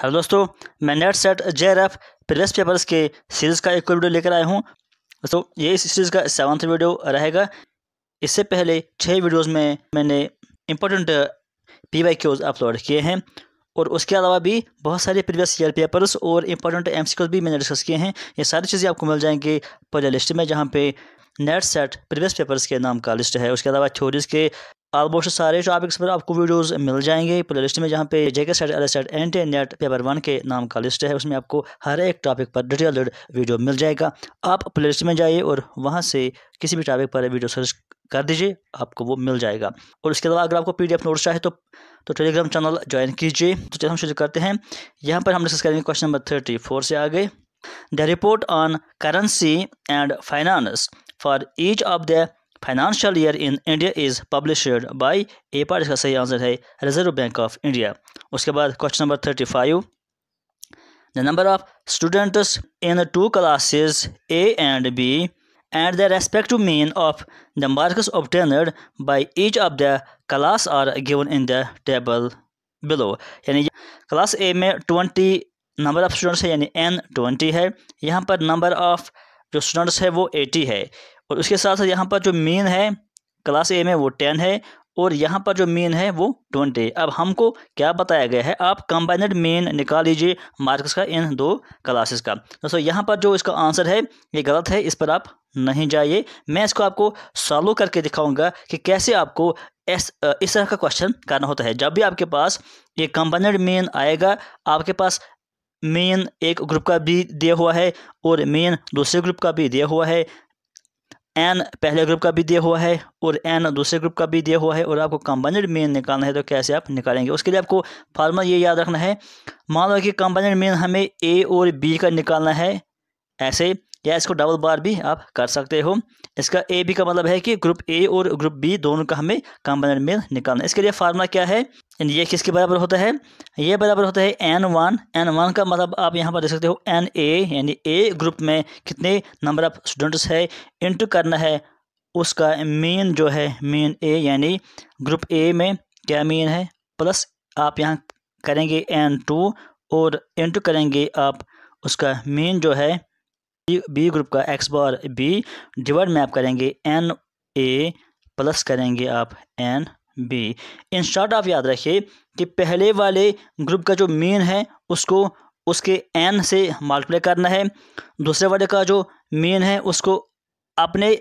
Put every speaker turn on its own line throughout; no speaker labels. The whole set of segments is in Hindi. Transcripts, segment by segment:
हेलो दोस्तों मैं NET SET J R F previous papers के सीरीज़ का एक वीडियो लेकर आया हूँ दोस्तों ये इस सीरीज़ का सेवन्थ वीडियो रहेगा इससे पहले छः वीडियोस में मैंने important P Y Qs upload किए हैं और उसके अलावा भी बहुत सारे प्रीवियस ईयर पेपर्स और इंपॉर्टेंट एम भी मैंने डिस्कस किए हैं ये सारी चीज़ें आपको मिल जाएंगी पहले लिस्ट में जहाँ पे नेट सेट प्रीवियस पेपर्स के नाम का लिस्ट है उसके अलावा थ्योरीज़ के ऑलमोस्ट सारे टॉपिक्स पर आपको वीडियोस मिल जाएंगे प्ले लिस्ट में जहाँ पे JK SET L SET N T NET paper one के नाम का लिस्ट है उसमें आपको हर एक टॉपिक पर डिटेल्ड वीडियो मिल जाएगा आप प्ले लिस्ट में जाइए और वहाँ से किसी भी टॉपिक पर वीडियो सर्च कर दीजिए आपको वो मिल जाएगा और इसके अलावा अगर आपको पी डी एफ नोट्स चाहे तो तो टेलीग्राम चैनल ज्वाइन कीजिए तो चलिए हम शुरू करते हैं यहाँ पर हम डिस्कस करेंगे क्वेश्चन नंबर थर्टी फोर से आगे the report on currency and finance for each of the financial year in India is published by a part इसका सही आंसर है रिजर्व बैंक ऑफ इंडिया उसके बाद question number thirty five the number of students in two classes A and B and the respective mean of the marks obtained by each of the class are given in the table below यानी क्लास ए में ट्वेंटी नंबर ऑफ स्टूडेंट्स है यानी एन ट्वेंटी है यहाँ पर नंबर ऑफ जो स्टूडेंट्स है वो एटी है और उसके साथ साथ यहाँ पर जो मेन है क्लास ए में वो टेन है और यहाँ पर जो मेन है वो ट्वेंटी है अब हमको क्या बताया गया है आप कंबाइनड मेन निकाल लीजिए मार्क्स का इन दो क्लासेस का दोस्तों यहाँ पर जो इसका आंसर है ये गलत है इस पर आप नहीं जाइए मैं इसको आपको सॉल्व करके दिखाऊंगा कि कैसे आपको एस इस तरह का क्वेश्चन करना होता है जब भी आपके पास ये कंबाइनड मेन आएगा आपके पास मेन एक ग्रुप का भी दिया हुआ है और मेन दूसरे ग्रुप का भी दिया हुआ है एन पहले ग्रुप का भी दिया हुआ है और एन दूसरे ग्रुप का भी दिया हुआ है और आपको कंबाइंड मेन निकालना है तो कैसे आप निकालेंगे उसके लिए आपको फार्मूला ये याद रखना है मान लो कि कंबाइंड मेन हमें ए और बी का निकालना है ऐसे या इसको डबल बार भी आप कर सकते हो इसका ए बी का मतलब है कि ग्रुप ए और ग्रुप बी दोनों का हमें कॉम्बिनेट मेल निकालना है इसके लिए फार्मूला क्या है ये किसके बराबर होता है ये बराबर होता है एन वन एन वन का मतलब आप यहाँ पर देख सकते हो एन ए यानी ए ग्रुप में कितने नंबर ऑफ स्टूडेंट्स है इंटर करना है उसका मेन जो है मेन ए यानी ग्रुप ए में क्या मेन है प्लस आप यहाँ करेंगे एन टू और इंटू करेंगे आप उसका मेन जो है बी ग्रुप का एक्स बार बी डिवाइड में आप करेंगे एन ए प्लस करेंगे आप एन बी इन शॉर्ट आप याद रखिए कि पहले वाले ग्रुप का जो मीन है उसको उसके एन से मल्टीप्लाई करना है दूसरे वाले का जो मीन है उसको अपने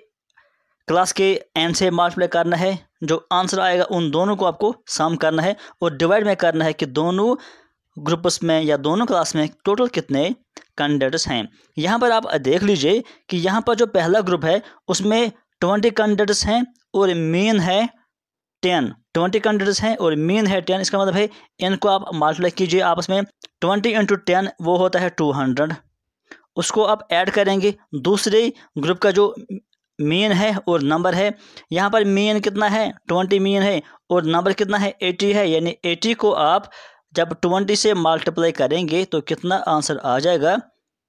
क्लास के एन से मल्टीप्लाई करना है जो आंसर आएगा उन दोनों को आपको सम करना है और डिवाइड में करना है कि दोनों ग्रुप्स में या दोनों क्लास में टोटल कितने कैंडिडेट्स हैं यहाँ पर आप देख लीजिए कि यहाँ पर जो पहला ग्रुप है उसमें ट्वेंटी कैंडिडेट्स हैं और मेन है टेन ट्वेंटी कैंडिडेट्स हैं और मेन है टेन इसका मतलब है इनको आप मल्टीप्लाई कीजिए आपस में ट्वेंटी इंटू टेन वो होता है टू हंड्रेड उसको आप ऐड करेंगे दूसरे ग्रुप का जो मेन है और नंबर है यहाँ पर मेन कितना है ट्वेंटी मेन है और नंबर कितना है एटी है यानी एटी को आप जब ट्वेंटी से मल्टीप्लाई करेंगे तो कितना आंसर आ जाएगा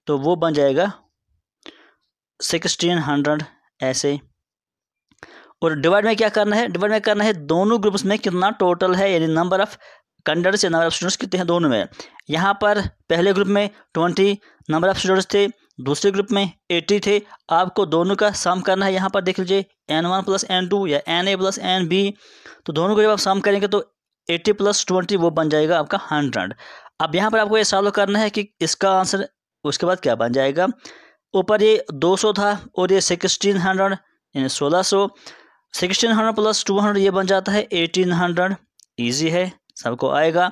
तो वो बन जाएगा सिक्सटीन हंड्रेड ऐसे और डिवाइड में क्या करना है डिवाइड में करना है दोनों ग्रुप्स में कितना टोटल है यानी नंबर ऑफ़ कंडर्स या नंबर ऑफ स्टूडेंट्स कितने हैं दोनों में यहाँ पर पहले ग्रुप में ट्वेंटी नंबर ऑफ स्टूडेंट्स थे दूसरे ग्रुप में एटी थे आपको दोनों का सम करना है यहाँ पर देख लीजिए N one plus N two या N A plus N B तो दोनों को जब आप सम करेंगे तो एट्टी प्लस ट्वेंटी वो बन जाएगा आपका हंड्रेड अब यहाँ पर आपको ये सॉल्व करना है कि इसका आंसर उसके बाद क्या बन जाएगा ऊपर ये दो सौ था और ये सिक्सटीन हंड्रेड यानी सोलह सौ sixteen hundred plus two hundred ये बन जाता है एटीन हंड्रेड ईजी है सबको आएगा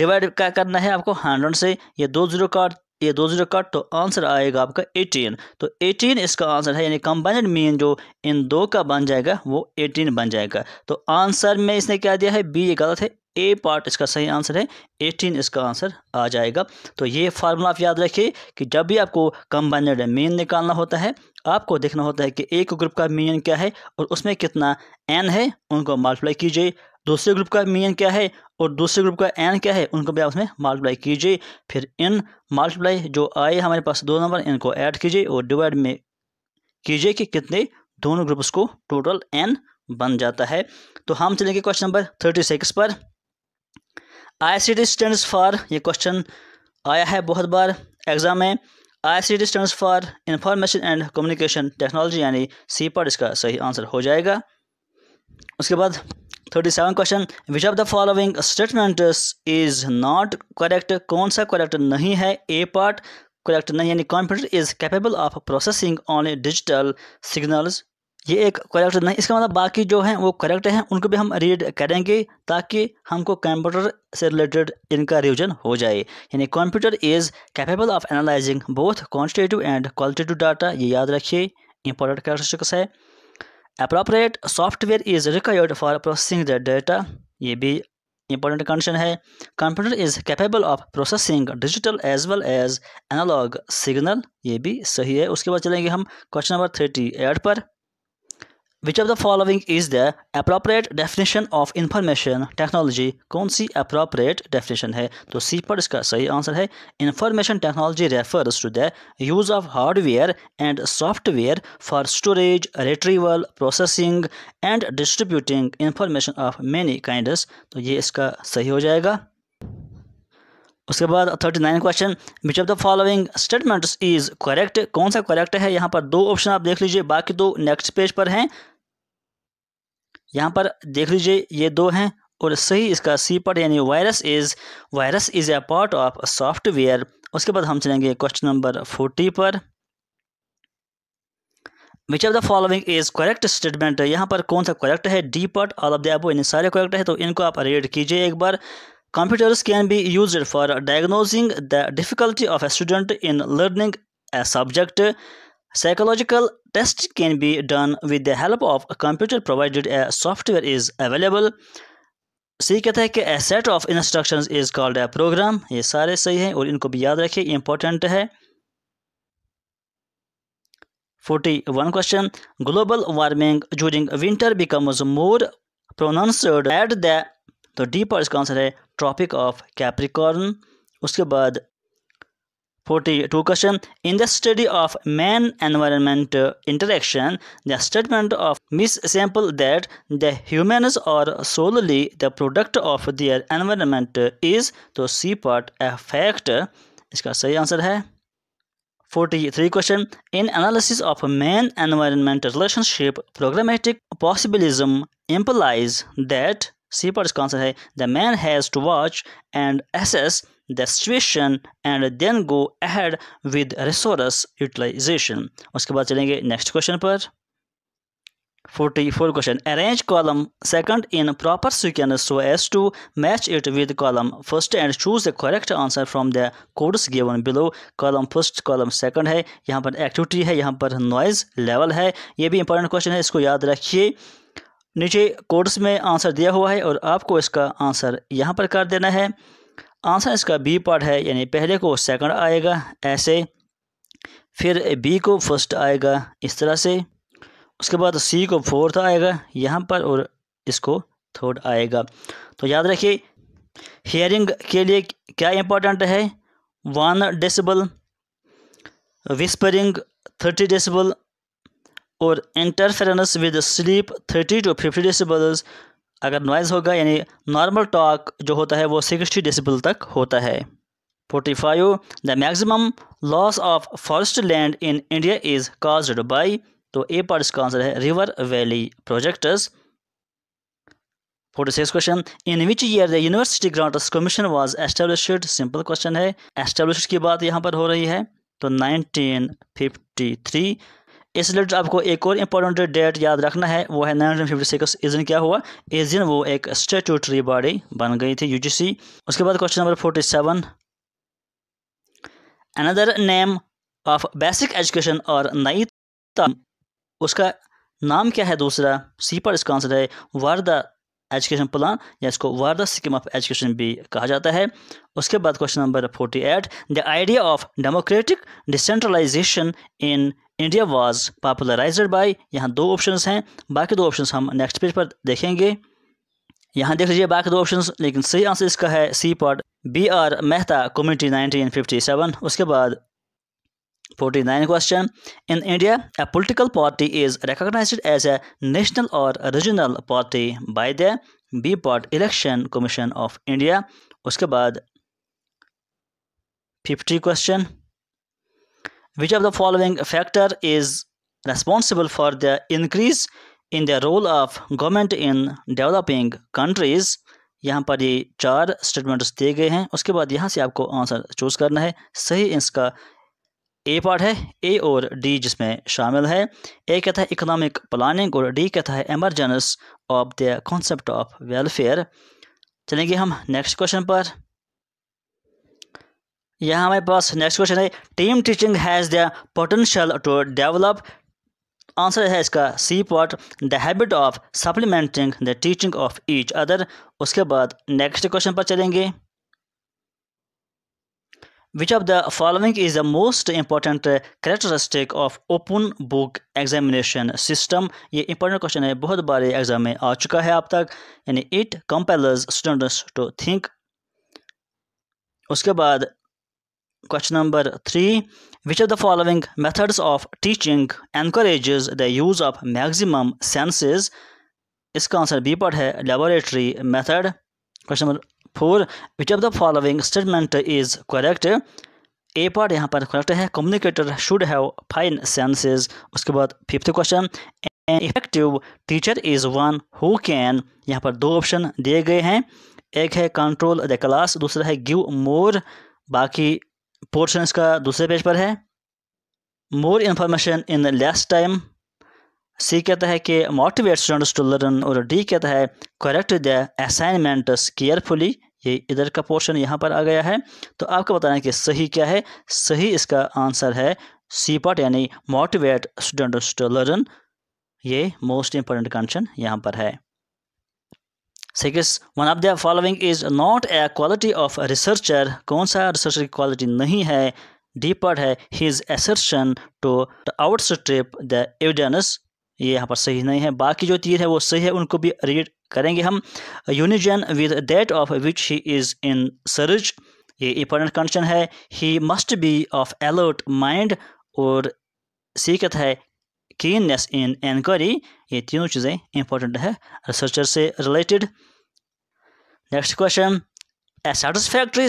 डिवाइड क्या करना है आपको हंड्रेड से ये दो जीरो काट ये दो जीरो कट तो आंसर आएगा आपका एटीन तो एटीन इसका आंसर है यानी कंबाइंड मीन जो इन दो का बन जाएगा वो एटीन बन जाएगा तो आंसर में इसने क्या दिया है बी ये गलत है ए पार्ट इसका सही आंसर है एटीन इसका आंसर आ जाएगा तो ये फार्मूला आप याद रखिए कि जब भी आपको कंबाइंड मीन निकालना होता है आपको देखना होता है कि एक ग्रुप का मीन क्या है और उसमें कितना एन है उनको मल्टीप्लाई कीजिए दूसरे ग्रुप का मीन क्या है और दूसरे ग्रुप का एन क्या है उनको भी आप उसमें मल्टीप्लाई कीजिए फिर इन मल्टीप्लाई जो आए हमारे पास दो नंबर इनको ऐड कीजिए और डिवाइड में कीजिए कि कितने दोनों ग्रुप्स को टोटल एन बन जाता है तो हम चलेंगे क्वेश्चन नंबर थर्टी सिक्स पर I C T stand for ये क्वेश्चन आया है बहुत बार एग्जाम में I C T stand for information and communication technology यानी सी पर इसका सही आंसर हो जाएगा उसके बाद thirty seven question which of the following statement is not correct कौन सा करेक्ट नहीं है ए पार्ट करेक्ट नहीं यानी computer is capable of processing on digital signals ये एक करेक्ट नहीं इसका मतलब बाकी जो हैं वो करेक्ट हैं उनको भी हम रीड करेंगे ताकि हमको कंप्यूटर से रिलेटेड इनका रिविजन हो जाए यानी computer is capable of analysing both quantitative and qualitative data ये याद रखिए इंपॉर्टेंट कैरेक्टरिस्टिक्स है appropriate software is required for processing the data ये भी इंपॉर्टेंट कंडीशन है computer is capable of processing digital as well as analogue signal ये भी सही है उसके बाद चलेंगे हम क्वेश्चन नंबर थर्टी एट पर which of the following is the appropriate definition of information technology कौन सी अप्रोप्रिएट डेफिनेशन है तो सी पर इसका सही आंसर है information technology refers to the use of hardware and software for storage retrieval processing and distributing information of many kind तो ये इसका सही हो जाएगा उसके बाद thirty nine question which of the following statements is correct कौन सा करेक्ट है यहाँ पर दो ऑप्शन आप देख लीजिए बाकी दो नेक्स्ट पेज पर हैं यहाँ पर देख लीजिए ये दो हैं और सही इसका सी पार्ट यानी virus is virus is a part of software उसके बाद हम चलेंगे क्वेश्चन नंबर फोर्टी पर which of the following is correct statement यहाँ पर कौन सा करेक्ट है D part all of the यानी सारे करेक्ट है तो इनको आप रीड कीजिए एक बार computers can be use for diagnosing the difficulty of a student in learning a subject Psychological test can be done with the help of a computer provided a software is available. सही कहता है कि a set of instruction is called a program ये सारे सही हैं और इनको भी याद रखिए इंपॉर्टेंट है forty one question global warming during winter becomes more pronounced at the तो डी पर इसका आंसर है ट्रॉपिक ऑफ कैप्रिकॉर्न उसके बाद 42 question in the study of man environment interaction the statement of miss sample that the humans are solely the product of their environment is to C part a fact इसका सही answer है 43 question in analysis of man environment relationship programmatic possibilism implies that C part is answer the man has to watch and assess the situation and then go ahead with resource utilization उसके बाद चलेंगे नेक्स्ट क्वेश्चन पर forty four question arrange column second in proper sequence so as to match it with column first and choose the correct answer from the codes given below column first column second है यहाँ पर एक्टिविटी है यहाँ पर नॉइज लेवल है ये भी इंपॉर्टेंट क्वेश्चन है इसको याद रखिए नीचे कोड्स में आंसर दिया हुआ है और आपको इसका आंसर यहाँ पर कर देना है आंसर इसका बी पार्ट है यानी पहले को सेकंड आएगा ऐसे फिर बी को फर्स्ट आएगा इस तरह से उसके बाद सी को फोर्थ आएगा यहाँ पर और इसको थर्ड आएगा तो याद रखिए हियरिंग के लिए क्या इंपॉर्टेंट है one decibel whispering thirty decibel और interference with sleep thirty to fifty decibels अगर नॉइज़ होगा यानी नॉर्मल टॉक जो होता है वो सिक्सटी डेसिबल तक होता है forty five the maximum loss of forest land in India is cause by तो ए पार्ट इसका आंसर है river valley projectors forty six question in which year the university grant commission was establish simple question है एस्टेब्लिश की बात यहाँ पर हो रही है तो थ्री इस रिलेटेड आपको एक और इंपॉर्टेंट डेट याद रखना है वो है नाइनटीन फिफ्टी सिक्स इस दिन क्या हुआ इस दिन वो एक स्टेट्यूटरी बॉडी बन गई थी यूजीसी उसके बाद question number forty seven another name of basic education और नई उसका नाम क्या है दूसरा सी पर इसका आंसर है वर्दा एजुकेशन प्लान या इसको वार्दा स्कीम ऑफ एजुकेशन भी कहा जाता है उसके बाद question number forty eight the idea of democratic decentralisation in India was popularised by यहाँ दो ऑप्शंस हैं बाकी दो ऑप्शंस हम नेक्स्ट पेज पर देखेंगे यहाँ देख लीजिए बाकी दो ऑप्शंस लेकिन सही आंसर इसका है C part B R Mehta community 1957 उसके बाद 49 question in india a political party is recognized as a national or regional party by the b part election commission of india uske baad 50 question which of the following factor is responsible for the increase in the role of government in developing countries यहाँ पर ये चार स्टेटमेंट्स दिए गए हैं उसके बाद यहाँ से आपको आंसर चूज़ करना है सही इसका ए पार्ट है ए और डी जिसमें शामिल है ए कहता है इकोनॉमिक प्लानिंग और डी कहता है emergence of the concept of welfare चलेंगे हम नेक्स्ट क्वेश्चन पर यहाँ हमारे पास नेक्स्ट क्वेश्चन है team teaching has the potential to develop answer है इसका C part the habit of supplementing the teaching of each other उसके बाद नेक्स्ट क्वेश्चन पर चलेंगे Which of the following is the most important characteristic of open book examination system? ये important question है बहुत बार एग्जाम में आ चुका है अब तक यानी it compels students to think. उसके बाद question number three. Which of the following methods of teaching encourages the use of maximum senses? इसका आंसर बी पर है laboratory method question number four which of the following statement is correct A part यहाँ पर करेक्ट है communicator should have fine senses उसके बाद fifth question an effective teacher is one who can यहाँ पर दो ऑप्शन दिए गए हैं एक है कंट्रोल द क्लास दूसरा है गिव मोर बाकी पोर्शन इसका दूसरे पेज पर है more information in less time C कहता है कि मोटिवेट स्टूडेंट्स टू लर्न और डी कहता है करेक्ट द असाइनमेंट्स केयरफुली ये इधर का पोर्शन यहाँ पर आ गया है तो आपको बताना है कि सही क्या है सही इसका आंसर है सी पार्ट यानी मोटिवेट स्टूडेंट्स टू लर्न ये मोस्ट इंपॉर्टेंट कंडीशन यहाँ पर है six one of the following is not a quality of researcher कौन सा रिसर्चर की क्वालिटी नहीं है डी पार्ट है his assertion to outstrip the evidence ये यहाँ पर सही नहीं है बाकी जो तीर है वो सही है उनको भी रीड करेंगे हम unison with that of which he is in search ये इंपॉर्टेंट कंडीशन है he must be of alert mind और सीखत है कीननेस इन एनक्वायरी ये तीनों चीज़ें इंपॉर्टेंट है रिसर्चर से related next question A satisfactory,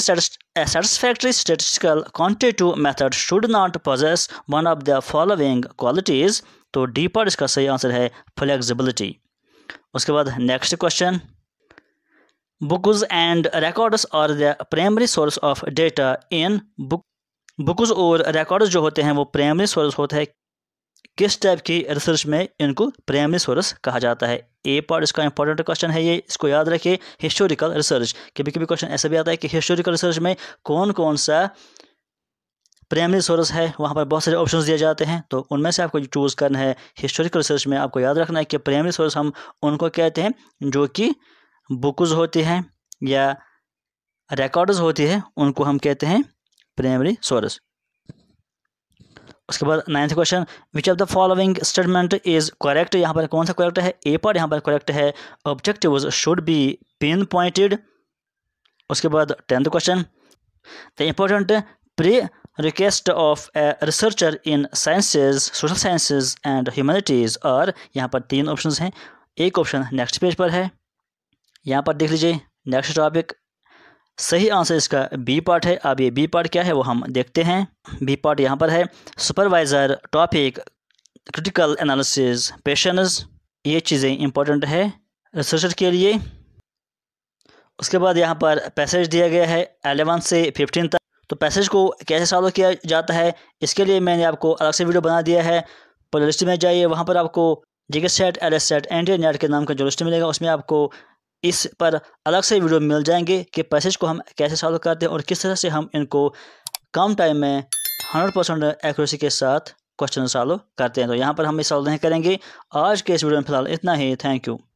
a satisfactory statistical quantitative method should not possess one of the following qualities तो डी पार्ट इसका सही आंसर है फ्लेक्सिबिलिटी उसके बाद next question books and records are the primary source of data in book books और रिकॉर्ड्स जो होते हैं वो प्राइमरी सोर्स होते हैं किस टाइप की रिसर्च में इनको प्राइमरी सोर्स कहा जाता है ए पार्ट इसका इंपॉर्टेंट क्वेश्चन है ये इसको याद रखिए हिस्टोरिकल रिसर्च कभी कभी क्वेश्चन ऐसा भी आता है कि हिस्टोरिकल रिसर्च में कौन कौन सा प्राइमरी सोर्स है वहाँ पर बहुत सारे ऑप्शन दिए जाते हैं तो उनमें से आपको चूज़ करना है हिस्टोरिकल रिसर्च में आपको याद रखना है कि प्राइमरी सोर्स हम उनको कहते हैं जो कि बुकज होती हैं या रिकॉर्ड्स होती है उनको हम कहते हैं प्राइमरी सोर्स उसके बाद ninth question which of the following statement is correct यहाँ पर कौन सा करेक्ट है ए पार्ट यहाँ पर करेक्ट है objective should be pinpointed उसके बाद tenth question the important pre request of a researcher in sciences social sciences and humanities और यहाँ पर तीन ऑप्शन हैं एक ऑप्शन नेक्स्ट पेज पर है यहाँ पर देख लीजिए नेक्स्ट टॉपिक सही आंसर इसका बी पार्ट है अब ये बी पार्ट क्या है वो हम देखते हैं बी पार्ट यहाँ पर है supervisor topic critical analysis patience ये चीज़ें इंपॉर्टेंट है रिसर्चर के लिए उसके बाद यहाँ पर पैसेज दिया गया है एलेवन से फिफ्टीन तक तो पैसेज को कैसे सॉल्व किया जाता है इसके लिए मैंने आपको अलग से वीडियो बना दिया है प्ले लिस्ट में जाइए वहाँ पर आपको GK set L S set एंटी नेट के नाम का जो लिस्ट मिलेगा उसमें आपको इस पर अलग से वीडियो मिल जाएंगे कि पैसेज को हम कैसे सॉल्व करते हैं और किस तरह से हम इनको कम टाइम में हंड्रेड परसेंट एक्यूरेसी के साथ क्वेश्चन सॉल्व करते हैं तो यहाँ पर हम ये सॉल्व नहीं करेंगे आज के इस वीडियो में फिलहाल इतना ही थैंक यू